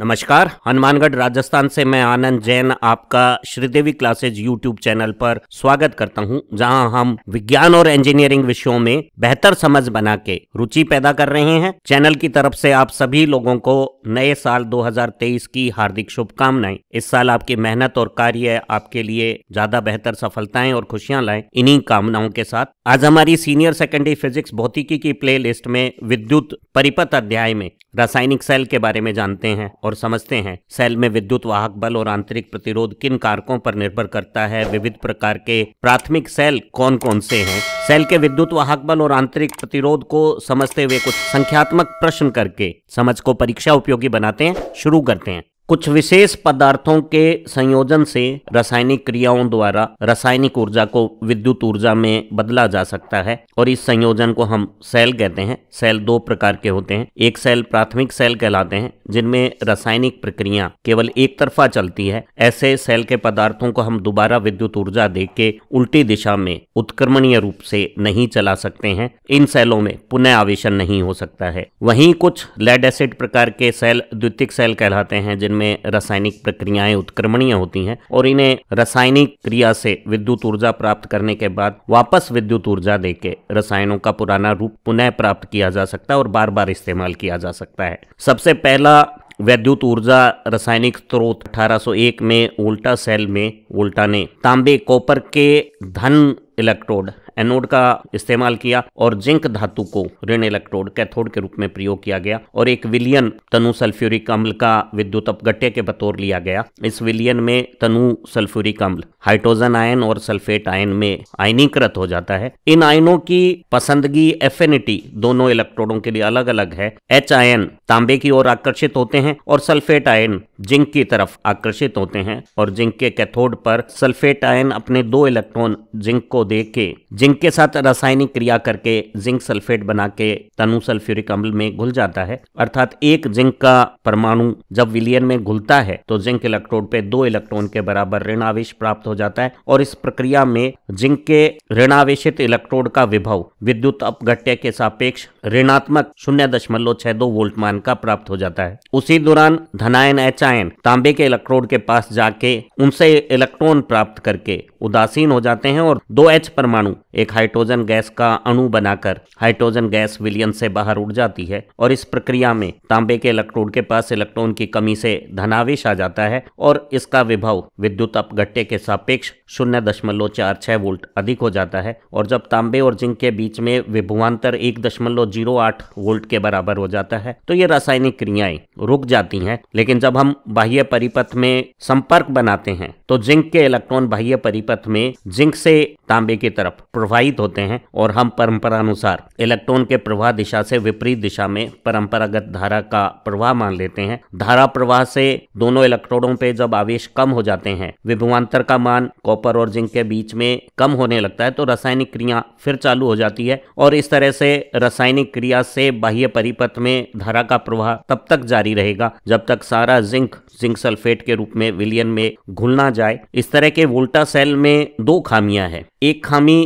नमस्कार हनुमानगढ़ राजस्थान से मैं आनंद जैन आपका श्रीदेवी क्लासेज यूट्यूब चैनल पर स्वागत करता हूं जहां हम विज्ञान और इंजीनियरिंग विषयों में बेहतर समझ बना के रुचि पैदा कर रहे हैं चैनल की तरफ से आप सभी लोगों को नए साल 2023 की हार्दिक शुभकामनाएं इस साल आपकी मेहनत और कार्य आपके लिए ज्यादा बेहतर सफलताएं और खुशियां लाए इन्हीं कामनाओं के साथ आज हमारी सीनियर सेकेंडरी फिजिक्स भौतिकी की प्ले में विद्युत परिपथ अध्याय में रासायनिक सेल के बारे में जानते हैं और समझते हैं सेल में विद्युत वाहक बल और आंतरिक प्रतिरोध किन कारकों पर निर्भर करता है विविध प्रकार के प्राथमिक सेल कौन कौन से हैं सेल के विद्युत वाहक बल और आंतरिक प्रतिरोध को समझते हुए कुछ संख्यात्मक प्रश्न करके समझ को परीक्षा उपयोगी बनाते हैं शुरू करते हैं कुछ विशेष पदार्थों के संयोजन से रासायनिक क्रियाओं द्वारा रासायनिक ऊर्जा को विद्युत ऊर्जा में बदला जा सकता है और इस संयोजन को हम सेल कहते हैं सेल दो प्रकार के होते हैं एक सेल प्राथमिक सेल कहलाते हैं जिनमें रासायनिक प्रक्रिया केवल एक तरफा चलती है ऐसे सेल के पदार्थों को हम दोबारा विद्युत ऊर्जा दे के उल्टी दिशा में उत्क्रमणीय रूप से नहीं चला सकते हैं इन सेलों में पुनः आवेशन नहीं हो सकता है वहीं कुछ लेड एसिड प्रकार के सेल द्वितीय सेल कहलाते हैं जिनमें रासायनिक प्रक्रियाएं उत्क्रमणीय होती हैं और इन्हें रासायनिक क्रिया से विद्युत ऊर्जा प्राप्त करने के बाद वापस विद्युत ऊर्जा देके रसायनों का पुराना रूप पुनः प्राप्त किया जा सकता है और बार बार इस्तेमाल किया जा सकता है सबसे पहला वैद्युत ऊर्जा रासायनिक स्रोत 1801 में उल्टा सेल में उल्टा ने तांबे कॉपर के धन इलेक्ट्रोड एनोड का इस्तेमाल किया और जिंक धातु को ऋण इलेक्ट्रोड कैथोड के रूप में प्रयोग किया गया और एक विलियन तनु सल्फ्यूरिक अम्ल का विद्युत अपगट्य के बतौर लिया गया इस विलियन में तनु सल्फ्यूरिक अम्ल हाइड्रोजन आयन और सल्फेट आयन में आयनीकृत हो जाता है इन आयनों की पसंदगी एफिनिटी दोनों इलेक्ट्रोडों के लिए अलग अलग है एच आयन तांबे की ओर आकर्षित होते हैं और सल्फेट आयन जिंक की तरफ आकर्षित होते हैं और जिंक के कैथोड पर सल्फेट आयन अपने दो इलेक्ट्रॉन जिंक को को दे के जिंक के साथ रासायनिक क्रिया करके जिंक सल्फेट बना के तनु सल्फ्यूरिक अम्ल में घुल जाता है अर्थात एक जिंक का परमाणु जब विलियन में घुलता है तो जिंक इलेक्ट्रोड पे दो इलेक्ट्रॉन के बराबर ऋणावेश प्राप्त हो जाता है और इस प्रक्रिया में जिंक के ऋणावेशित इलेक्ट्रोड का विभव विद्युत अपघट्य के सापेक्ष ऋणात्मक शून्य दशमलव छह दो वोल्ट मान का प्राप्त हो जाता है उसी दौरान धनायन एच आयन तांबे के इलेक्ट्रोड के पास जाके उनसे इलेक्ट्रॉन प्राप्त करके उदासीन हो जाते हैं और दो एच परमाणु एक हाइड्रोजन गैस का अणु बनाकर हाइड्रोजन गैस विलियन से बाहर उड़ जाती है और इस प्रक्रिया में तांबे के इलेक्ट्रोड के पास इलेक्ट्रॉन की कमी से धनावेश आ जाता है और इसका विभव विद्युत अपघट्टे के सापेक्ष शून्य दशमलव चार छह वोल्ट अधिक हो जाता है और जब तांबे और जिंक के बीच में विभुआंतर एक दशमलव जीरो आठ वोल्ट के बराबर हो जाता है तो ये रासायनिक क्रियाएं रुक जाती हैं लेकिन जब हम बाह्य परिपथ में संपर्क बनाते हैं तो जिंक के इलेक्ट्रॉन बाह्य परिपथ में जिंक से तांबे तांबे की तरफ प्रवाहित होते हैं और हम परंपरा अनुसार इलेक्ट्रॉन के प्रवाह दिशा से विपरीत दिशा में परंपरागत धारा का प्रवाह मान लेते हैं धारा प्रवाह से दोनों इलेक्ट्रोडों पे जब आवेश कम हो जाते हैं विभवांतर का मान कॉपर और जिंक के बीच में कम होने लगता है तो रासायनिक क्रिया फिर चालू हो जाती है और इस तरह से रासायनिक क्रिया से बाह्य परिपथ में धारा का प्रवाह तब तक जारी रहेगा जब तक सारा जिंक जिंक सल्फेट के रूप में विलियन में घुलना जाए इस तरह के वोल्टा सेल में दो खामियां हैं एक एक खामी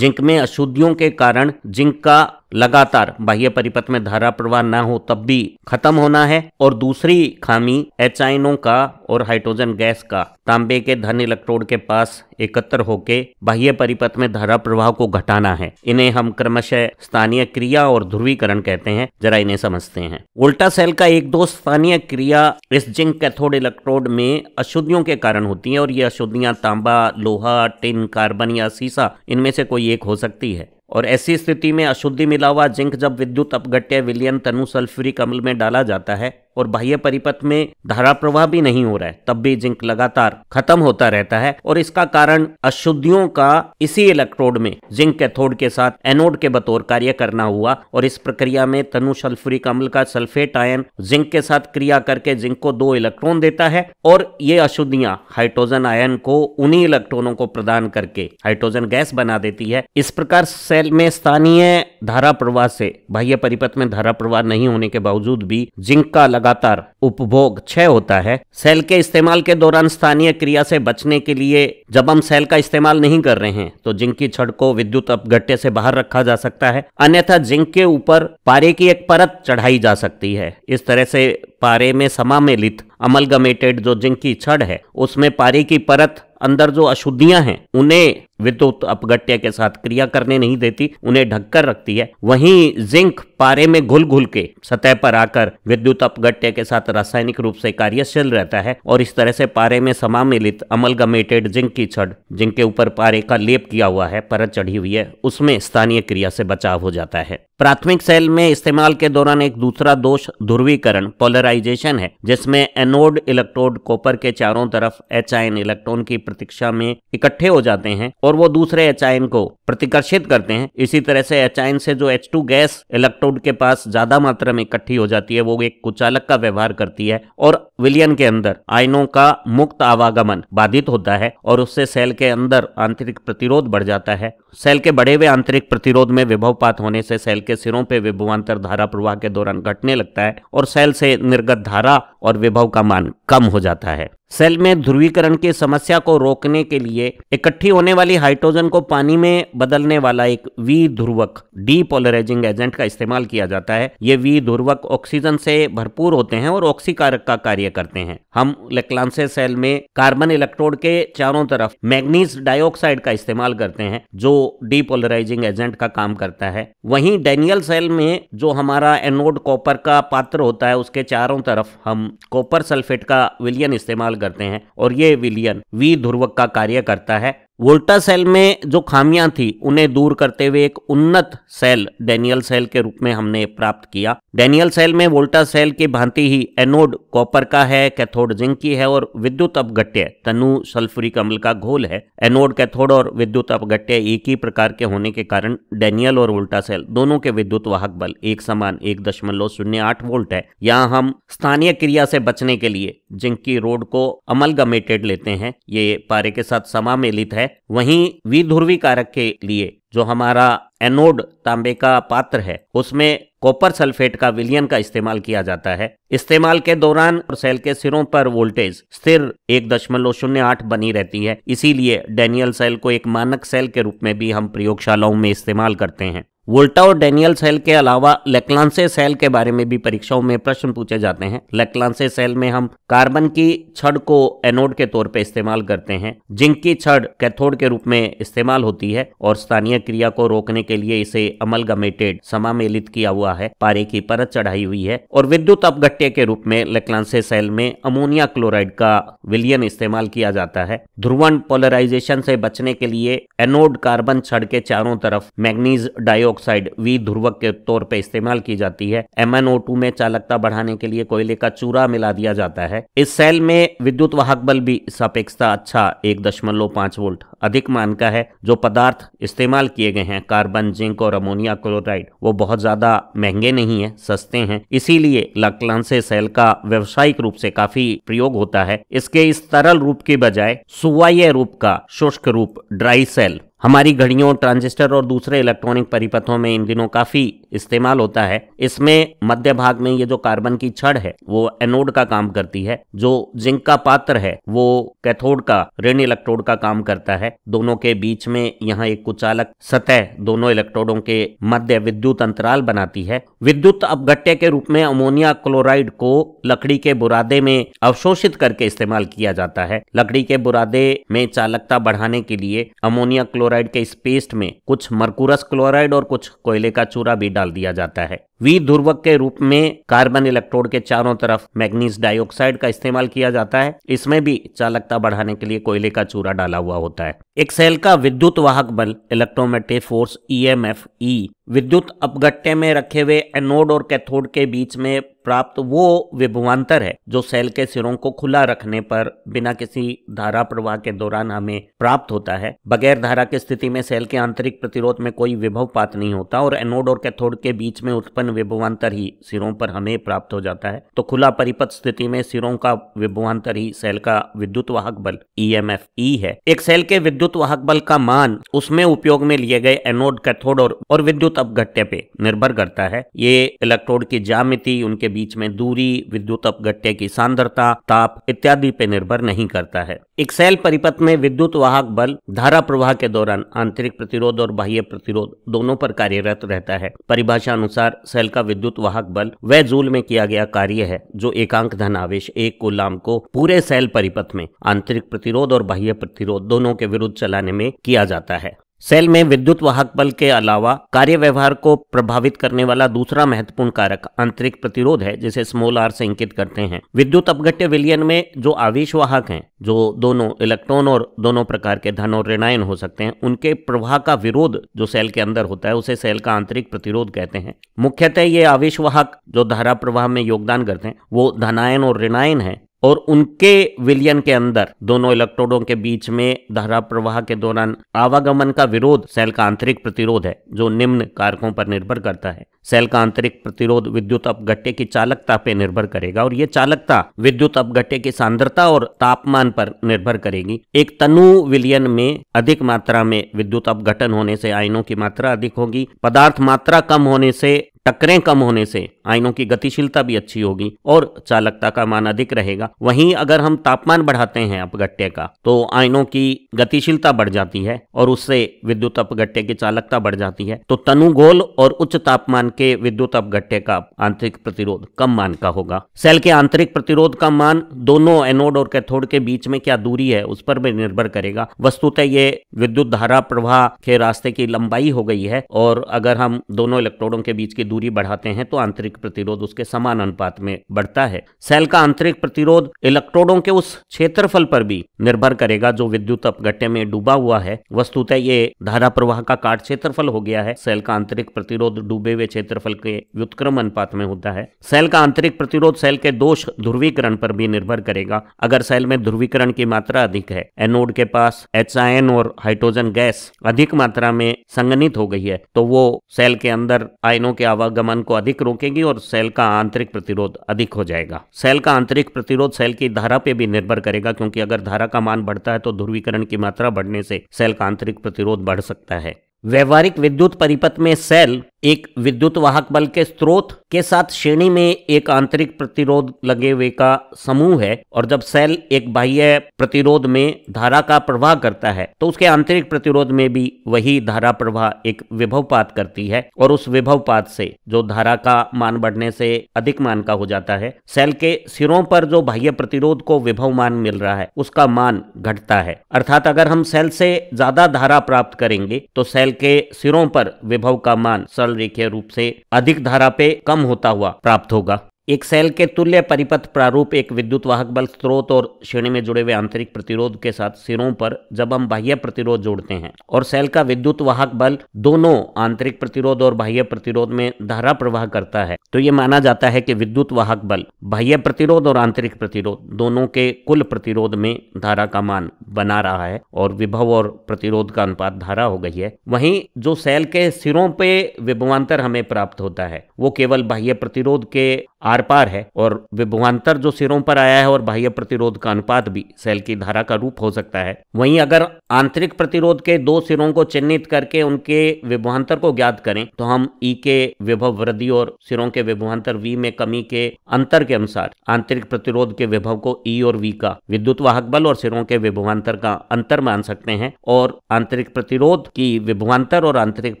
जिंक में अशुद्धियों के कारण जिंक का लगातार बाह्य परिपथ में धारा प्रवाह न हो तब भी खत्म होना है और दूसरी खामी एच का और हाइड्रोजन गैस का तांबे के धन इलेक्ट्रोड के पास एकत्र होके बाह्य परिपथ में धारा प्रवाह को घटाना है इन्हें हम क्रमशः स्थानीय क्रिया और ध्रुवीकरण कहते हैं जरा इन्हें समझते हैं उल्टा सेल का एक दो स्थानीय क्रिया इस जिंक कैथोड इलेक्ट्रोड में अशुद्धियों के कारण होती है और ये अशुद्धियां तांबा लोहा टिन कार्बन या सीसा इनमें से कोई एक हो सकती है और ऐसी स्थिति में अशुद्धि मिला हुआ जिंक जब विद्युत अपघट्य विलियन तनु सल्फ्यूरिक अम्ल में डाला जाता है और बाह्य परिपथ में धारा प्रवाह भी नहीं हो रहा है तब भी जिंक लगातार खत्म होता रहता है और इसका कारण अशुद्धियों का इसी इलेक्ट्रोड में जिंक कैथोड के साथ एनोड के बतौर कार्य करना हुआ और इस प्रक्रिया में तनु सल्फ्यूरिक अम्ल का सल्फेट आयन जिंक के साथ क्रिया करके जिंक को दो इलेक्ट्रॉन देता है और ये अशुद्धियां हाइड्रोजन आयन को उन्हीं इलेक्ट्रॉनों को प्रदान करके हाइड्रोजन गैस बना देती है इस प्रकार सेल में स्थानीय धारा प्रवाह से बाह्य परिपथ में धारा प्रवाह नहीं होने के बावजूद भी जिंक का लगा लगातार उपभोग छह होता है सेल के इस्तेमाल के दौरान स्थानीय क्रिया से बचने के लिए जब हम सेल का इस्तेमाल नहीं कर रहे हैं तो जिंक की छड़ को विद्युत अपघट्य से बाहर रखा जा सकता है अन्यथा जिंक के ऊपर पारे की एक परत चढ़ाई जा सकती है इस तरह से पारे में समामेलित अमलगमेटेड जो जिंक की छड़ है उसमें पारे की परत अंदर जो अशुद्धियां हैं उन्हें विद्युत अपगट्य के साथ क्रिया करने नहीं देती उन्हें ढककर रखती है वहीं जिंक पारे में घुल घुल के सतह पर आकर विद्युत अपगट्य के साथ रासायनिक रूप से कार्यशील रहता है और इस तरह से पारे में समामिलित अमलगमेटेड जिंक की छड़ जिंक के ऊपर पारे का लेप किया हुआ है परत चढ़ी हुई है उसमें स्थानीय क्रिया से बचाव हो जाता है प्राथमिक सेल में इस्तेमाल के दौरान एक दूसरा दोष ध्रुवीकरण पोलराइजेशन है जिसमें एनोड इलेक्ट्रोड कॉपर के चारों तरफ एच इलेक्ट्रॉन की प्रतीक्षा में इकट्ठे हो जाते हैं और वो दूसरे एच को प्रतिकर्षित करते हैं इसी तरह से एच से जो एच गैस इलेक्ट्रोड के पास ज्यादा मात्रा में इकट्ठी हो जाती है वो एक कुचालक का व्यवहार करती है और विलियन के अंदर आयनों का मुक्त आवागमन बाधित होता है और उससे सेल के अंदर आंतरिक प्रतिरोध बढ़ जाता है सेल के बढ़े हुए आंतरिक प्रतिरोध में विभवपात होने से सेल के सिरों पर विभवांतर धारा प्रवाह के दौरान घटने लगता है और सेल से निर्गत धारा और विभव का मान कम हो जाता है सेल में ध्रुवीकरण की समस्या को रोकने के लिए इकट्ठी होने वाली हाइड्रोजन को पानी में बदलने वाला एक वी ध्रुवक डीपोलराइजिंग एजेंट का इस्तेमाल किया जाता है ये वी ध्रुवक ऑक्सीजन से भरपूर होते हैं और ऑक्सीकारक का कार्य करते हैं हम लेक्लांसे सेल में कार्बन इलेक्ट्रोड के चारों तरफ मैग्नीज डाइऑक्साइड का इस्तेमाल करते हैं जो डीपोलराइजिंग एजेंट का काम करता है वहीं डेनियल सेल में जो हमारा एनोड कॉपर का पात्र होता है उसके चारों तरफ हम कॉपर सल्फेट का विलियन इस्तेमाल करते हैं और ये विलियन वी ध्रुवक का कार्य करता है वोल्टा सेल में जो खामियां थी उन्हें दूर करते हुए एक उन्नत सेल डेनियल सेल के रूप में हमने प्राप्त किया डेनियल सेल में वोल्टा सेल की भांति ही एनोड कॉपर का है कैथोड जिंक की है और विद्युत अपघट्य तनु सल्फ्यूरिक अम्ल का घोल है एनोड कैथोड और विद्युत अपघट्य एक ही प्रकार के होने के कारण डेनियल और वोल्टा सेल दोनों के विद्युत वाहक बल एक समान एक दशमलव शून्य आठ वोल्ट है यहाँ हम स्थानीय क्रिया से बचने के लिए जिंक की रोड को अमलगमेटेड लेते हैं ये पारे के साथ समामेलित है वहीं विध्रुवी कारक के लिए जो हमारा एनोड तांबे का पात्र है उसमें कॉपर सल्फेट का विलियन का इस्तेमाल किया जाता है इस्तेमाल के दौरान सेल के सिरों पर वोल्टेज स्थिर एक दशमलव शून्य आठ बनी रहती है इसीलिए डेनियल सेल को एक मानक सेल के रूप में भी हम प्रयोगशालाओं में इस्तेमाल करते हैं वोल्टा और डेनियल सेल के अलावा लेकलांसे सेल के बारे में भी परीक्षाओं में प्रश्न पूछे जाते हैं लेकलांसे सेल में हम कार्बन की छड़ को एनोड के तौर पर इस्तेमाल करते हैं जिंक की छड़ कैथोड के रूप में इस्तेमाल होती है और स्थानीय क्रिया को रोकने के लिए इसे अमल गेटेड समामेलित किया हुआ है पारे की परत चढ़ाई हुई है और विद्युत अपघट्य के रूप में लेकलांसे सेल में अमोनिया क्लोराइड का विलियन इस्तेमाल किया जाता है ध्रुवन पोलराइजेशन से बचने के लिए एनोड कार्बन छड़ के चारों तरफ मैग्नीज डायोक्स ऑक्साइड वी ध्रुवक के तौर पर इस्तेमाल की जाती है एम में चालकता बढ़ाने के लिए कोयले का चूरा मिला दिया जाता है इस सेल में विद्युत वाहक बल भी सापेक्षता अच्छा एक दशमलव पांच वोल्ट अधिक मान का है जो पदार्थ इस्तेमाल किए गए हैं कार्बन जिंक और अमोनिया क्लोराइड वो बहुत ज्यादा महंगे नहीं है सस्ते हैं इसीलिए लकलांसे सेल का व्यवसायिक रूप से काफी प्रयोग होता है इसके इस तरल रूप के बजाय सुवाय रूप का शुष्क रूप ड्राई सेल हमारी घड़ियों ट्रांजिस्टर और दूसरे इलेक्ट्रॉनिक परिपथों में इन दिनों काफी इस्तेमाल होता है इसमें मध्य भाग में ये जो कार्बन की छड़ है वो एनोड का काम करती है जो जिंक का पात्र है वो कैथोड का ऋण इलेक्ट्रोड का काम करता है दोनों के बीच में यहाँ एक कुचालक सतह दोनों इलेक्ट्रोडों के मध्य विद्युत अंतराल बनाती है विद्युत अपघट्य के रूप में अमोनिया क्लोराइड को लकड़ी के बुरादे में अवशोषित करके इस्तेमाल किया जाता है लकड़ी के बुरादे में चालकता बढ़ाने के लिए अमोनिया क्लोराइड क्लोराइड के इस पेस्ट में कुछ मरकुरस क्लोराइड और कुछ कोयले का चूरा भी डाल दिया जाता है वी ध्रुवक के रूप में कार्बन इलेक्ट्रोड के चारों तरफ मैग्नीज डाइऑक्साइड का इस्तेमाल किया जाता है इसमें भी चालकता बढ़ाने के लिए कोयले का चूरा डाला हुआ होता है एक सेल का विद्युत वाहक बल electromotive force F e E e, विद्युत अपगट्टे में रखे हुए एनोड और कैथोड के बीच में प्राप्त वो विभवान्तर है जो सेल के सिरों को खुला रखने पर बिना किसी धारा प्रवाह के दौरान हमें प्राप्त होता है बगैर धारा की स्थिति में सेल के आंतरिक प्रतिरोध में कोई विभव पात नहीं होता और एनोड और कैथोड के बीच में उत्पन्न परिवर्तन विभवान्तर ही सिरों पर हमें प्राप्त हो जाता है तो खुला परिपथ स्थिति में सिरों का विभवान्तर ही सेल का विद्युत वाहक बल ई एम एफ ई है एक सेल के विद्युत वाहक बल का मान उसमें उपयोग में लिए गए एनोड कैथोड और, और विद्युत अपघट्य पे निर्भर करता है ये इलेक्ट्रोड की जामिति उनके बीच में दूरी विद्युत अपघट्य की सांद्रता ताप इत्यादि पे निर्भर नहीं करता है एक सेल परिपथ में विद्युत वाहक बल धारा प्रवाह के दौरान आंतरिक प्रतिरोध और बाह्य प्रतिरोध दोनों पर कार्यरत रहता है परिभाषा अनुसार सेल का विद्युत वाहक बल वह जूल में किया गया कार्य है जो एकांक धन आवेश एक कोलाम को पूरे सेल परिपथ में आंतरिक प्रतिरोध और बाह्य प्रतिरोध दोनों के विरुद्ध चलाने में किया जाता है सेल में विद्युत वाहक बल के अलावा कार्य व्यवहार को प्रभावित करने वाला दूसरा महत्वपूर्ण कारक आंतरिक प्रतिरोध है जिसे स्मॉल आर से इंकित करते हैं विद्युत अपघट्य विलियन में जो आवेश वाहक हैं जो दोनों इलेक्ट्रॉन और दोनों प्रकार के धन और ऋणायन हो सकते हैं उनके प्रवाह का विरोध जो सेल के अंदर होता है उसे सेल का आंतरिक प्रतिरोध कहते हैं मुख्यतः ये आवेश वाहक जो धारा प्रवाह में योगदान करते हैं वो धनायन और ऋणायन है और उनके विलियन के अंदर दोनों इलेक्ट्रोडों के बीच में धारा प्रवाह के दौरान आवागमन का विरोध सेल का आंतरिक प्रतिरोध है जो निम्न कारकों पर निर्भर करता है सेल का आंतरिक प्रतिरोध विद्युत अपघट्टे की चालकता पर निर्भर करेगा और ये चालकता विद्युत अपघट्टे की सांद्रता और तापमान पर निर्भर करेगी एक तनु विलियन में अधिक मात्रा में विद्युत अपघटन होने से आयनों की मात्रा अधिक होगी पदार्थ मात्रा कम होने से टकरें कम होने से आयनों की गतिशीलता भी अच्छी होगी और चालकता का मान अधिक रहेगा वहीं अगर हम तापमान बढ़ाते हैं अपघट्य का तो आयनों की गतिशीलता बढ़ जाती है और उससे विद्युत अपघट्य की चालकता बढ़ जाती है तो तनुगोल और उच्च तापमान के विद्युत अपघट्य का आंतरिक प्रतिरोध कम मान का होगा सेल के आंतरिक प्रतिरोध का मान दोनों एनोड और कैथोड के बीच में क्या दूरी है उस पर भी निर्भर करेगा वस्तुतः ये विद्युत धारा प्रवाह के रास्ते की लंबाई हो गई है और अगर हम दोनों इलेक्ट्रोडों के बीच की दूरी बढ़ाते हैं तो आंतरिक प्रतिरोध उसके समान अनुपात में बढ़ता है सेल का आंतरिक प्रतिरोध इलेक्ट्रोडों के उस क्षेत्रफल पर भी निर्भर करेगा जो विद्युत अपघट्य में डूबा हुआ है वस्तुतः ये धारा प्रवाह का काट क्षेत्रफल हो गया है सेल का आंतरिक प्रतिरोध डूबे हुए क्षेत्रफल के व्युत्क्रम अनुपात में होता है सेल का आंतरिक प्रतिरोध सेल के दोष ध्रुवीकरण पर भी निर्भर करेगा अगर सेल में ध्रुवीकरण की मात्रा अधिक है एनोड के पास एच और हाइड्रोजन गैस अधिक मात्रा में संगनित हो गई है तो वो सेल के अंदर आयनों के आवागमन को अधिक रोकेगी और सेल का आंतरिक प्रतिरोध अधिक हो जाएगा सेल का आंतरिक प्रतिरोध सेल की धारा पे भी निर्भर करेगा क्योंकि अगर धारा का मान बढ़ता है तो ध्रुवीकरण की मात्रा बढ़ने से सेल का आंतरिक प्रतिरोध बढ़ सकता है व्यवहारिक विद्युत परिपथ में सेल एक विद्युत वाहक बल के स्रोत के साथ श्रेणी में एक आंतरिक प्रतिरोध लगे हुए का समूह है और जब सेल एक बाह्य प्रतिरोध में धारा का प्रवाह करता है तो उसके आंतरिक प्रतिरोध में भी वही धारा प्रवाह एक विभवपात करती है और उस विभवपात से जो धारा का मान बढ़ने से अधिक मान का हो जाता है सेल के सिरों पर जो बाह्य प्रतिरोध को विभव मान मिल रहा है उसका मान घटता है अर्थात अगर हम सेल से ज्यादा धारा प्राप्त करेंगे तो सेल के सिरों पर विभव का मान सर सरल रेखीय रूप से अधिक धारा पे कम होता हुआ प्राप्त होगा एक सेल के तुल्य परिपथ प्रारूप एक विद्युत वाहक बल स्रोत और श्रेणी में जुड़े हुए आंतरिक प्रतिरोध के साथ सिरों पर जब हम बाह्य प्रतिरोध जोड़ते हैं और सेल का विद्युत वाहक बल दोनों आंतरिक प्रतिरोध और बाह्य प्रतिरोध में धारा प्रवाह करता है तो ये माना जाता है कि विद्युत वाहक बल बाह्य प्रतिरोध और आंतरिक प्रतिरोध दोनों के कुल प्रतिरोध में धारा का मान बना रहा है और विभव और प्रतिरोध का अनुपात धारा हो गई है वहीं जो सेल के सिरों पे विभवांतर हमें प्राप्त होता है वो केवल बाह्य प्रतिरोध के आर पार है और विभवान्तर जो सिरों पर आया है और बाह्य प्रतिरोध का अनुपात भी सेल की धारा का रूप हो सकता है वहीं अगर आंतरिक प्रतिरोध के दो सिरों को चिन्हित करके उनके विभवान्तर को ज्ञात करें तो हम ई के विभव वृद्धि और सिरों के विभवान्तर वी में कमी के अंतर के अनुसार आंतरिक प्रतिरोध के विभव को ई और वी का विद्युत वाहक बल और सिरों के विभवान्तर का अंतर मान सकते हैं और आंतरिक प्रतिरोध की विभवान्तर और आंतरिक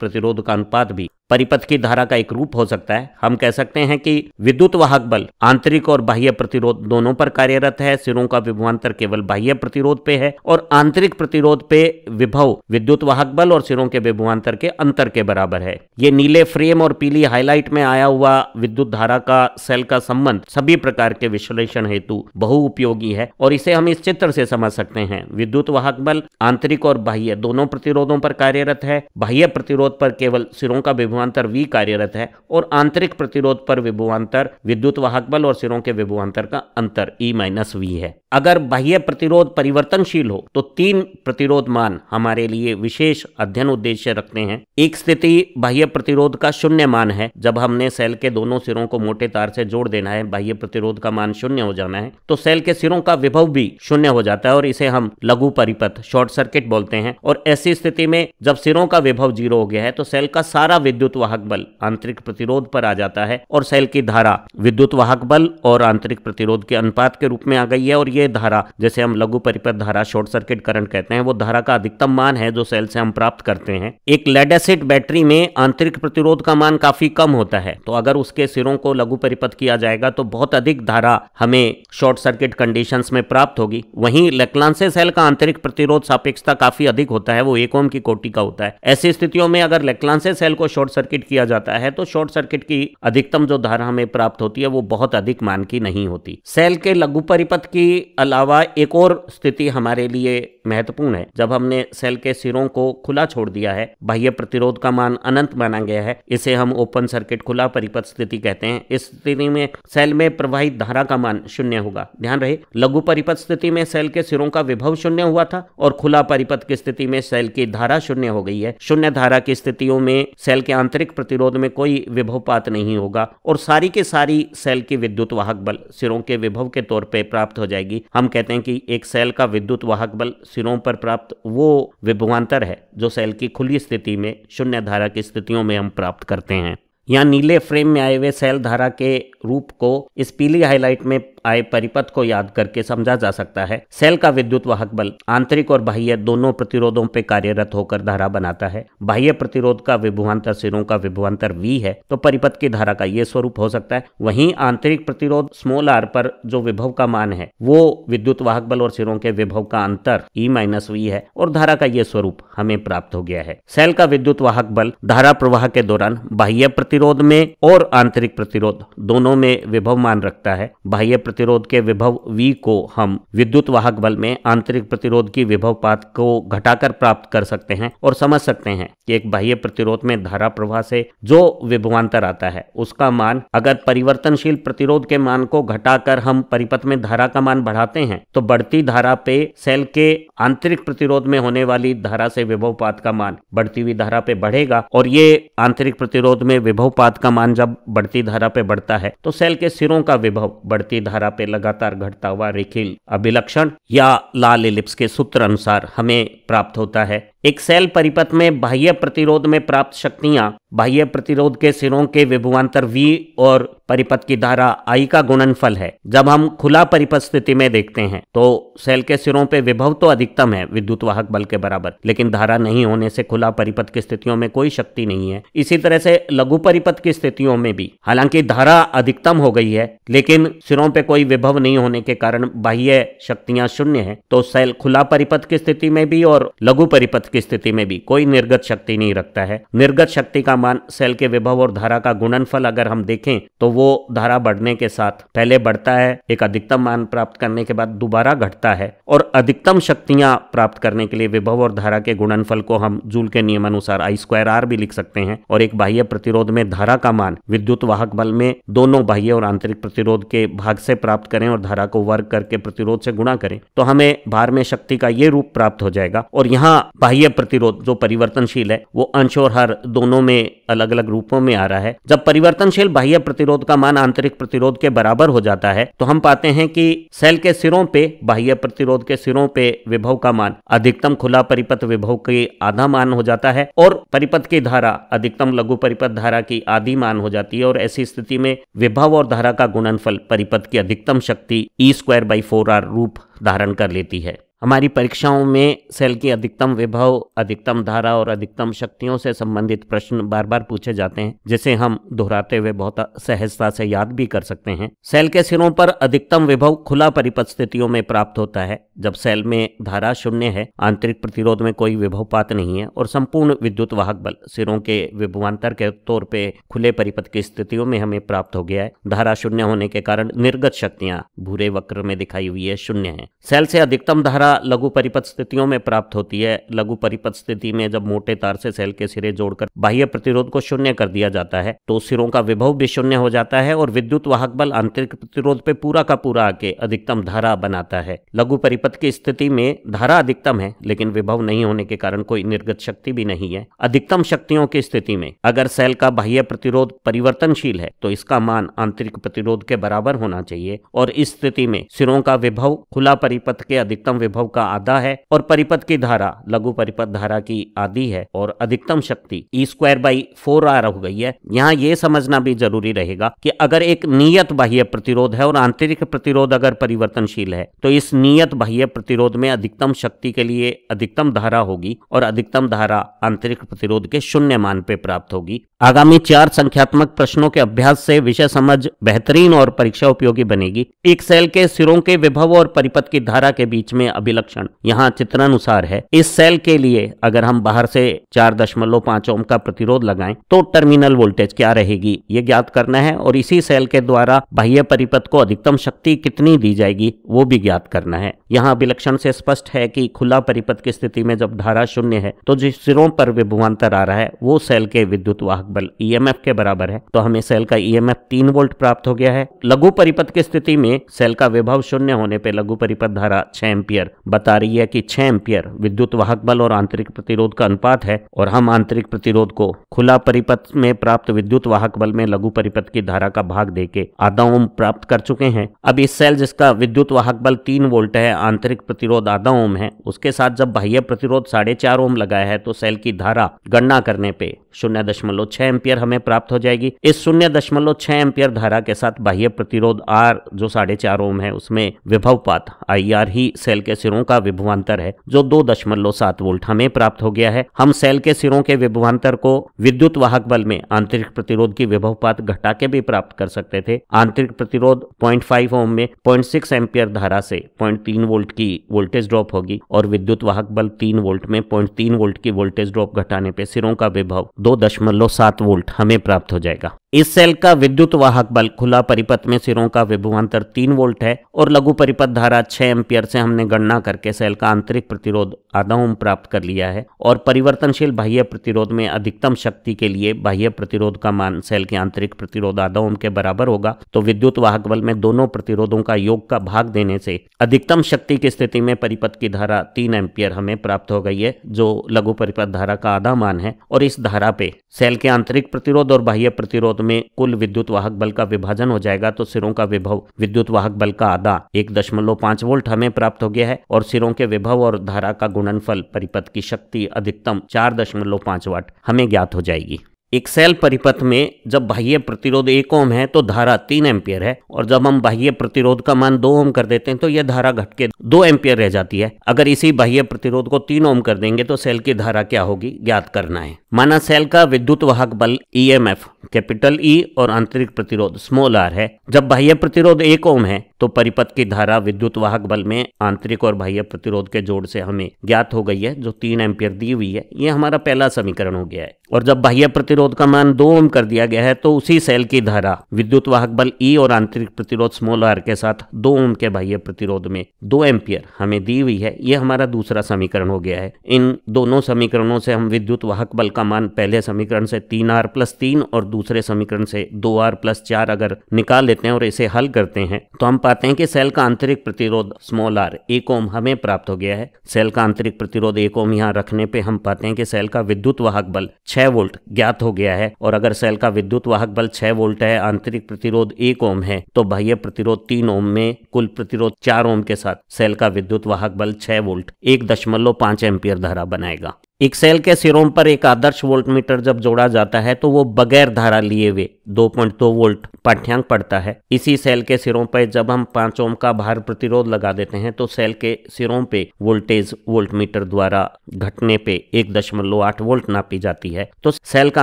प्रतिरोध का अनुपात भी परिपथ की धारा का एक रूप हो सकता है हम कह सकते हैं कि विद्युत वाहक बल आंतरिक और बाह्य प्रतिरोध दोनों पर कार्यरत है सिरों का विभवांतर केवल बाह्य प्रतिरोध पे है और आंतरिक प्रतिरोध पे विभव विद्युत वाहक बल और सिरों के विभवांतर के अंतर के बराबर है ये नीले फ्रेम और पीली हाईलाइट में आया हुआ विद्युत धारा का सेल का संबंध सभी प्रकार के विश्लेषण हेतु बहु उपयोगी है और इसे हम इस चित्र से समझ सकते हैं विद्युत वाहक बल आंतरिक और बाह्य दोनों प्रतिरोधों पर कार्यरत है बाह्य प्रतिरोध पर केवल सिरों का विभव विभुआंतर वी कार्यरत है और आंतरिक प्रतिरोध पर विभुआंतर विद्युत वाहक बल और सिरों के विभुआंतर का अंतर ई माइनस वी है अगर बाह्य प्रतिरोध परिवर्तनशील हो तो तीन प्रतिरोध मान हमारे लिए विशेष अध्ययन उद्देश्य रखते हैं एक स्थिति बाह्य प्रतिरोध का शून्य मान है जब हमने सेल के दोनों सिरों को मोटे तार से जोड़ देना है बाह्य प्रतिरोध का मान शून्य हो जाना है तो सेल के सिरों का विभव भी शून्य हो जाता है और इसे हम लघु परिपथ शॉर्ट सर्किट बोलते हैं और ऐसी स्थिति में जब सिरों का विभव जीरो हो गया है तो सेल का सारा विद्युत विद्युत वाहक बल आंतरिक प्रतिरोध पर आ जाता है और सेल की धारा विद्युत वाहक बल और आंतरिक प्रतिरोध के अनुपात के रूप में आ गई है और ये धारा जैसे हम लघु परिपथ धारा शॉर्ट सर्किट करंट कहते हैं वो धारा का अधिकतम मान है जो सेल से हम प्राप्त करते हैं एक लेड एसिड बैटरी में आंतरिक प्रतिरोध का मान काफी कम होता है तो अगर उसके सिरों को लघु परिपथ किया जाएगा तो बहुत अधिक धारा हमें शॉर्ट सर्किट कंडीशन में प्राप्त होगी वहीं लेक्लांसे सेल का आंतरिक प्रतिरोध सापेक्षता काफी अधिक होता है वो एक ओम की कोटि का होता है ऐसी स्थितियों में अगर लेक्लांसे सेल को शॉर्ट सर्किट किया जाता है तो शॉर्ट सर्किट की अधिकतम जो धारा हमें प्राप्त होती है वो बहुत अधिक मान की नहीं होती सेल के लघु परिपथ की अलावा एक और स्थिति हमारे लिए महत्वपूर्ण है जब हमने सेल के सिरों को खुला छोड़ दिया है बाह्य प्रतिरोध का मान अनंत माना गया है इसे हम ओपन सर्किट खुला परिपथ स्थिति कहते हैं इस स्थिति में सेल में प्रवाहित धारा का मान शून्य होगा ध्यान रहे लघु परिपथ स्थिति में सेल के सिरों का विभव शून्य हुआ था और खुला परिपथ की स्थिति में सेल की धारा शून्य हो गई है शून्य धारा की स्थितियों में सेल के आंतरिक प्रतिरोध में कोई विभवपात नहीं होगा और सारी के सारी सेल की विद्युत वाहक बल सिरों के विभव के तौर पर प्राप्त हो जाएगी हम कहते हैं कि एक सेल का विद्युत वाहक बल सिरों पर प्राप्त वो विभवान्तर है जो सेल की खुली स्थिति में शून्य धारा की स्थितियों में हम प्राप्त करते हैं यहाँ नीले फ्रेम में आए हुए सेल धारा के रूप को इस पीली हाईलाइट में आए परिपथ को याद करके समझा जा सकता है सेल का विद्युत वाहक बल आंतरिक और बाह्य दोनों प्रतिरोधों पर कार्यरत होकर धारा बनाता है बाह्य प्रतिरोध का विभुआंतर सिरों का विभुआंतर वी है तो परिपथ की धारा का ये स्वरूप हो सकता है वहीं आंतरिक प्रतिरोध स्मॉल आर पर जो विभव का मान है वो विद्युत वाहक बल और सिरों के विभव का अंतर ई माइनस वी है और धारा का ये स्वरूप हमें प्राप्त हो गया है सेल का विद्युत वाहक बल धारा प्रवाह के दौरान बाह्य प्रतिरोध में और आंतरिक प्रतिरोध दोनों में विभव मान रखता है बाह्य प्रतिरोध के विभव वी को हम विद्युत वाहक बल में आंतरिक प्रतिरोध की विभव पात को घटाकर प्राप्त कर सकते हैं और समझ सकते हैं कि एक बाह्य प्रतिरोध में धारा प्रवाह से जो विभवांतर आता है उसका मान अगर परिवर्तनशील प्रतिरोध के मान को घटाकर हम परिपथ में धारा का मान बढ़ाते हैं तो बढ़ती धारा पे सेल के आंतरिक प्रतिरोध में होने वाली धारा से विभव पात का मान बढ़ती हुई धारा पे बढ़ेगा और ये आंतरिक प्रतिरोध में विभव पात का मान जब बढ़ती धारा पे बढ़ता है तो सेल के सिरों का विभव बढ़ती धारा धारा पे लगातार घटता हुआ रेखिल अभिलक्षण या लाल लिप्स के सूत्र अनुसार हमें प्राप्त होता है एक सेल परिपथ में बाह्य प्रतिरोध में प्राप्त शक्तियां बाह्य प्रतिरोध के सिरों के विभुआंतर V और परिपथ की धारा I का गुणनफल है जब हम खुला परिपथ स्थिति में देखते हैं तो सेल के सिरों पे विभव तो अधिकतम है विद्युत वाहक बल के बराबर लेकिन धारा नहीं होने से खुला परिपथ की स्थितियों में कोई शक्ति नहीं है इसी तरह से लघु परिपथ की स्थितियों में भी हालांकि धारा अधिकतम हो गई है लेकिन सिरों पे कोई विभव नहीं होने के कारण बाह्य शक्तियां शून्य है तो सेल खुला परिपथ की स्थिति में भी और लघु परिपथ निर्गत की स्थिति में भी कोई निर्गत शक्ति नहीं रखता है निर्गत शक्ति का मान सेल के विभव और धारा का गुणनफल अगर हम देखें तो वो धारा बढ़ने के साथ पहले बढ़ता है एक अधिकतम मान प्राप्त करने के बाद दोबारा घटता है और अधिकतम शक्तियां प्राप्त करने के लिए विभव और धारा के गुणनफल को हम जूल के नियमानुसार आई स्क्वायर आर भी लिख सकते हैं और एक बाह्य प्रतिरोध में धारा का मान विद्युत वाहक बल में दोनों बाह्य और आंतरिक प्रतिरोध के भाग से प्राप्त करें और धारा को वर्ग करके प्रतिरोध से गुणा करें तो हमें भार में शक्ति का ये रूप प्राप्त हो जाएगा और यहाँ बाह्य बाह्य प्रतिरोध जो परिवर्तनशील है वो अंश और हर दोनों में अलग अलग रूपों में आ रहा है जब परिवर्तनशील बाह्य प्रतिरोध का मान आंतरिक प्रतिरोध के बराबर हो जाता है तो हम पाते हैं कि सेल के सिरों पे बाह्य प्रतिरोध के सिरों पे विभव का मान अधिकतम खुला परिपथ विभव के आधा मान हो जाता है और परिपथ की धारा अधिकतम लघु परिपथ धारा की आधी मान हो जाती है और ऐसी स्थिति में विभव और धारा का गुणनफल परिपथ की अधिकतम शक्ति E square by four R रूप धारण कर लेती है हमारी परीक्षाओं में सेल की अधिकतम विभव अधिकतम धारा और अधिकतम शक्तियों से संबंधित प्रश्न बार बार पूछे जाते हैं जिसे हम दोहराते हुए बहुत सहजता से याद भी कर सकते हैं सेल के सिरों पर अधिकतम विभव खुला परिपथ स्थितियों में प्राप्त होता है जब सेल में धारा शून्य है आंतरिक प्रतिरोध में कोई विभव पात नहीं है और संपूर्ण विद्युत वाहक बल सिरों के विभवान्तर के तौर पर खुले परिपथ की स्थितियों में हमें प्राप्त हो गया है धारा शून्य होने के कारण निर्गत शक्तियां भूरे वक्र में दिखाई हुई है शून्य है सेल से अधिकतम धारा धारा लघु परिपथ स्थितियों में प्राप्त होती है लघु परिपथ स्थिति में जब मोटे तार से सेल के सिरे जोड़कर बाह्य प्रतिरोध को शून्य कर दिया जाता है तो सिरों का विभव भी शून्य हो जाता है और विद्युत वाहक बल आंतरिक प्रतिरोध पे पूरा का पूरा आके अधिकतम धारा बनाता है लघु परिपथ की स्थिति में धारा अधिकतम है लेकिन विभव नहीं होने के कारण कोई निर्गत शक्ति भी नहीं है अधिकतम शक्तियों की स्थिति में अगर सेल का बाह्य प्रतिरोध परिवर्तनशील है तो इसका मान आंतरिक प्रतिरोध के बराबर होना चाहिए और इस स्थिति में सिरों का विभव खुला परिपथ के अधिकतम विभव अनुभव का आधा है और परिपथ की धारा लघु परिपथ धारा की आधी है और अधिकतम शक्ति E square by four R हो गई है यहाँ ये समझना भी जरूरी रहेगा कि अगर एक नियत बाह्य प्रतिरोध है और आंतरिक प्रतिरोध अगर परिवर्तनशील है तो इस नियत बाह्य प्रतिरोध में अधिकतम शक्ति के लिए अधिकतम धारा होगी और अधिकतम धारा आंतरिक प्रतिरोध के शून्य मान पे प्राप्त होगी आगामी चार संख्यात्मक प्रश्नों के अभ्यास से विषय समझ बेहतरीन और परीक्षा उपयोगी बनेगी एक सेल के सिरों के विभव और परिपथ की धारा के बीच में अभ्यास अभिलक्षण यहाँ चित्रानुसार है इस सेल के लिए अगर हम बाहर से चार दशमलव पांच ओम का प्रतिरोध लगाएं तो टर्मिनल वोल्टेज क्या रहेगी ये ज्ञात करना है और इसी सेल के द्वारा बाह्य परिपथ को अधिकतम शक्ति कितनी दी जाएगी वो भी ज्ञात करना है यहाँ अभिलक्षण से स्पष्ट है कि खुला परिपथ की स्थिति में जब धारा शून्य है तो जिस सिरों पर विभवांतर आ रहा है वो सेल के विद्युत वाहक बल ई e के बराबर है तो हमें सेल का ई e एम वोल्ट प्राप्त हो गया है लघु परिपथ की स्थिति में सेल का विभव शून्य होने पर लघु परिपथ धारा छह एम्पियर बता रही है कि छह एम्पियर विद्युत वाहक बल और आंतरिक प्रतिरोध का अनुपात है और हम आंतरिक प्रतिरोध को खुला परिपथ में प्राप्त विद्युत वाहक बल में लघु परिपथ की धारा का भाग देके आधा ओम प्राप्त कर चुके हैं अब इस सेल जिसका विद्युत वाहक बल तीन वोल्ट है आंतरिक प्रतिरोध आधा ओम है उसके साथ जब बाह्य प्रतिरोध साढ़े चार ओम लगाया है तो सेल की धारा गणना करने पे शून्य दशमलव छह एम्पियर हमें प्राप्त हो जाएगी इस शून्य दशमलव छह एम्पियर धारा के साथ बाह्य प्रतिरोध आर जो साढ़े चार ओम है उसमें विभव पात आई आर ही सेल के सिरों का विभवांतर है जो दो दशमलव सात वोल्ट हमें प्राप्त हो गया है हम सेल के सिरों के विभवांतर को विद्युत वाहक बल में आंतरिक प्रतिरोध की विभवपात घटा के भी प्राप्त कर सकते थे आंतरिक प्रतिरोध 0.5 ओम में 0.6 एम्पियर धारा से 0.3 वोल्ट की वोल्टेज ड्रॉप होगी और विद्युत वाहक बल तीन वोल्ट में 0.3 वोल्ट की वोल्टेज ड्रॉप घटाने पे सिरों का विभव दो दशमलव सात वोल्ट हमें प्राप्त हो जाएगा इस सेल का विद्युत वाहक बल खुला परिपथ में सिरों का विभुअंतर तीन वोल्ट है और लघु परिपथ धारा छह एम्पियर से हमने गणना करके सेल का आंतरिक प्रतिरोध आधा ओम प्राप्त कर लिया है और परिवर्तनशील बाह्य प्रतिरोध में अधिकतम शक्ति के लिए बाह्य प्रतिरोध का मान सेल के आंतरिक प्रतिरोध आधा ओम के बराबर होगा तो विद्युत वाहक बल में दोनों प्रतिरोधों का योग का भाग देने से अधिकतम शक्ति की स्थिति में परिपथ की धारा तीन एम्पियर हमें प्राप्त हो गई है जो लघु परिपथ धारा का आधा मान है और इस धारा पे सेल के आंतरिक प्रतिरोध और बाह्य प्रतिरोध में कुल विद्युत वाहक बल का विभाजन हो जाएगा तो सिरों का विभव विद्युत वाहक बल का आधा एक दशमलव पांच वोल्ट हमें प्राप्त हो गया है और सिरों के विभव और धारा का गुणनफल परिपथ की शक्ति अधिकतम चार दशमलव पांच वाट हमें ज्ञात हो जाएगी एक सेल परिपथ में जब बाह्य प्रतिरोध एक ओम है तो धारा तीन एम्पियर है और जब हम बाह्य प्रतिरोध का मान दो ओम कर देते हैं तो यह धारा घटके दो एम्पियर रह जाती है अगर इसी बाह्य प्रतिरोध को तीन ओम कर देंगे तो सेल की धारा क्या होगी ज्ञात करना है माना सेल का विद्युत वाहक बल E M F capital E e और आंतरिक प्रतिरोध स्मॉल आर है जब बाह्य प्रतिरोध एक ओम है तो परिपथ की धारा विद्युत वाहक बल में आंतरिक और बाह्य प्रतिरोध के जोड़ से हमें ज्ञात हो गई है जो तीन एम्पियर दी हुई है ये हमारा पहला समीकरण हो गया है और जब बाह्य प्रतिरोध का मान दो ओम कर दिया गया है तो उसी सेल की धारा विद्युत वाहक बल ई e और आंतरिक प्रतिरोध स्मॉल आर के साथ दो ओम के बाह्य प्रतिरोध में दो एम्पियर हमें दी हुई है ये हमारा दूसरा समीकरण हो गया है इन दोनों समीकरणों से हम विद्युत वाहक बल का मान पहले समीकरण से तीन आर प्लस तीन और दूसरे समीकरण से दो आर प्लस चार अगर निकाल लेते हैं और इसे हल करते हैं तो हम पाते हैं कि सेल का आंतरिक प्रतिरोध स्मॉल आर एक ओम हमें प्राप्त हो गया है सेल का आंतरिक प्रतिरोध एक ओम यहाँ रखने पे हम पाते हैं कि सेल का विद्युत वाहक बल छह वोल्ट ज्ञात हो गया है और अगर सेल का विद्युत वाहक बल छह वोल्ट है आंतरिक प्रतिरोध एक ओम है तो बाह्य प्रतिरोध तीन ओम में कुल प्रतिरोध चार ओम के साथ सेल का विद्युत वाहक बल छह वोल्ट एक दशमलव पांच एम्पियर धारा बनाएगा एक सेल के सिरों पर एक आदर्श वोल्ट मीटर जब जोड़ा जाता है तो वो बगैर धारा लिए हुए 2.2 वोल्ट पाठ्यांक पड़ता है इसी सेल के सिरों पर जब हम पांच ओम का भार प्रतिरोध लगा देते हैं तो सेल के सिरों पे वोल्टेज मीटर द्वारा घटने पे एक दशमलव आठ वोल्ट नापी जाती है तो सेल का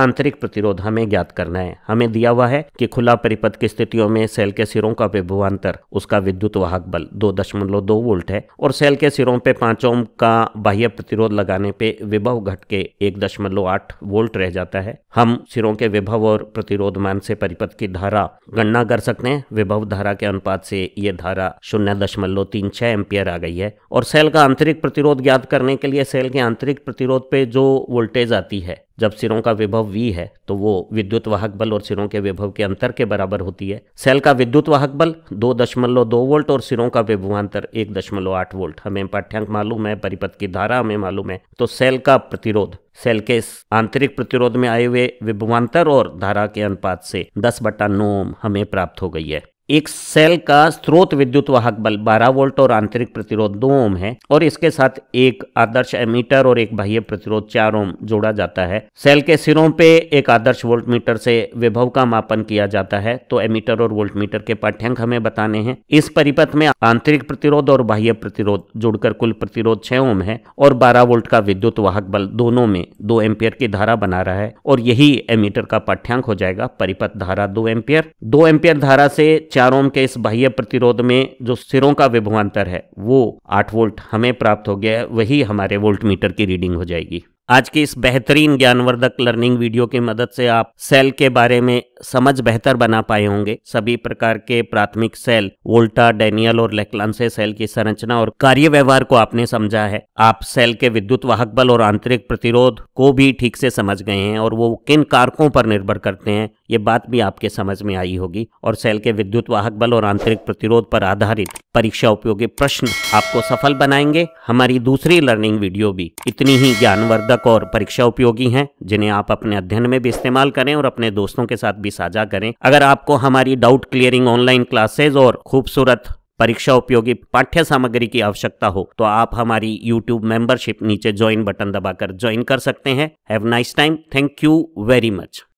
आंतरिक प्रतिरोध हमें ज्ञात करना है हमें दिया हुआ है कि खुला परिपथ की स्थितियों में सेल के सिरों का विभवान्तर उसका विद्युत वाहक बल दो दशमलव दो वोल्ट है और सेल के सिरों पे पांच ओम का बाह्य प्रतिरोध लगाने पे विभव घट के एक दशमलव आठ वोल्ट रह जाता है हम सिरों के विभव और प्रतिरोध मान से परिपथ की धारा गणना कर सकते हैं विभव धारा के अनुपात से ये धारा शून्य दशमलव तीन छह एम्पियर आ गई है और सेल का आंतरिक प्रतिरोध ज्ञात करने के लिए सेल के आंतरिक प्रतिरोध पे जो वोल्टेज आती है जब सिरों का विभव वी है तो वो विद्युत वाहक बल और सिरों के विभव के अंतर के बराबर होती है सेल का विद्युत वाहक बल दो दशमलव दो वोल्ट और सिरों का विभवांतर एक दशमलव आठ वोल्ट हमें पाठ्यांक मालूम है परिपथ की धारा हमें मालूम है तो सेल का प्रतिरोध सेल के इस आंतरिक प्रतिरोध में आए हुए विभवांतर और धारा के अनुपात से दस बटा नोम हमें प्राप्त हो गई है एक सेल का स्रोत विद्युत वाहक बल 12 वोल्ट और आंतरिक प्रतिरोध दो ओम है और इसके साथ एक आदर्श एमीटर और एक बाह्य प्रतिरोध चार ओम जोड़ा जाता है सेल के सिरों पे एक आदर्श वोल्ट मीटर से विभव का मापन किया जाता है तो एमीटर और वोल्ट मीटर के पाठ्यांक हमें बताने हैं इस परिपथ में आंतरिक प्रतिरोध और बाह्य प्रतिरोध जोड़कर कुल प्रतिरोध छह ओम है और बारह वोल्ट का विद्युत वाहक बल दोनों में दो एम्पियर की धारा बना रहा है और यही एमीटर का पाठ्यांक हो जाएगा परिपथ धारा दो एम्पियर दो एम्पियर धारा से ओम के इस बाह्य प्रतिरोध में जो सिरों का विभवान्तर है वो आठ वोल्ट हमें प्राप्त हो गया है वही हमारे वोल्ट मीटर की रीडिंग हो जाएगी आज के इस बेहतरीन ज्ञानवर्धक लर्निंग वीडियो की मदद से आप सेल के बारे में समझ बेहतर बना पाए होंगे सभी प्रकार के प्राथमिक सेल वोल्टा डेनियल और लेक्लांसे सेल की संरचना और कार्य व्यवहार को आपने समझा है आप सेल के विद्युत वाहक बल और आंतरिक प्रतिरोध को भी ठीक से समझ गए हैं और वो किन कारकों पर निर्भर करते हैं ये बात भी आपके समझ में आई होगी और सेल के विद्युत वाहक बल और आंतरिक प्रतिरोध पर आधारित परीक्षा उपयोगी प्रश्न आपको सफल बनाएंगे हमारी दूसरी लर्निंग वीडियो भी इतनी ही ज्ञानवर्धक और परीक्षा उपयोगी हैं जिन्हें आप अपने अध्ययन में भी इस्तेमाल करें और अपने दोस्तों के साथ भी साझा करें अगर आपको हमारी डाउट क्लियरिंग ऑनलाइन क्लासेज और खूबसूरत परीक्षा उपयोगी पाठ्य सामग्री की आवश्यकता हो तो आप हमारी यूट्यूब मेंबरशिप नीचे ज्वाइन बटन दबाकर ज्वाइन कर सकते हैं have nice time thank you very much